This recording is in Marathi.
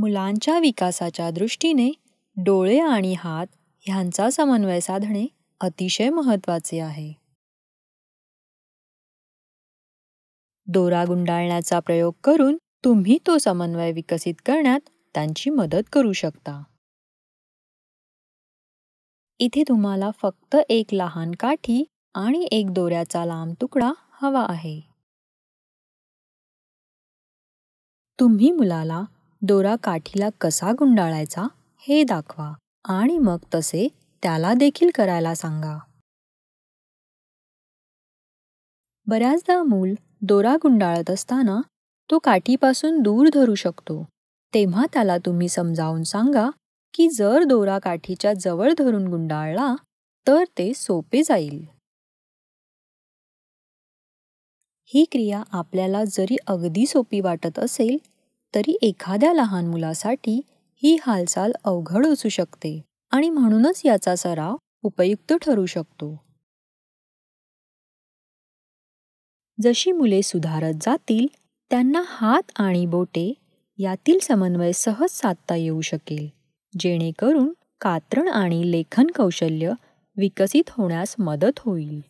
मुलांच्या विकासाच्या दृष्टीने डोळे आणि हात ह्यांचा समन्वय साधणे अतिशय महत्त्वाचे आहे दोरा गुंडाळण्याचा प्रयोग करून तुम्ही तो समन्वय विकसित करण्यात त्यांची मदत करू शकता इथे तुम्हाला फक्त एक लहान काठी आणि एक दोऱ्याचा लांब तुकडा हवा आहे तुम्ही मुलाला दोरा काठीला कसा गुंडाळायचा हे दाखवा आणि मग तसे त्याला देखील करायला सांगा बऱ्याचदा मूल दोरा गुंडाळत असताना तो काठीपासून दूर धरू शकतो तेव्हा त्याला तुम्ही समजावून सांगा की जर दोरा काठीच्या जवळ धरून गुंडाळला तर ते सोपे जाईल ही क्रिया आपल्याला जरी अगदी सोपी वाटत असेल तरी एखाद्या लहान मुलासाठी ही हालचाल अवघड असू शकते आणि म्हणूनच याचा सराव उपयुक्त ठरू शकतो जशी मुले सुधारत जातील त्यांना हात आणि बोटे यातील समन्वय सहज साधता येऊ शकेल जेणेकरून कात्रण आणि लेखन कौशल्य विकसित होण्यास मदत होईल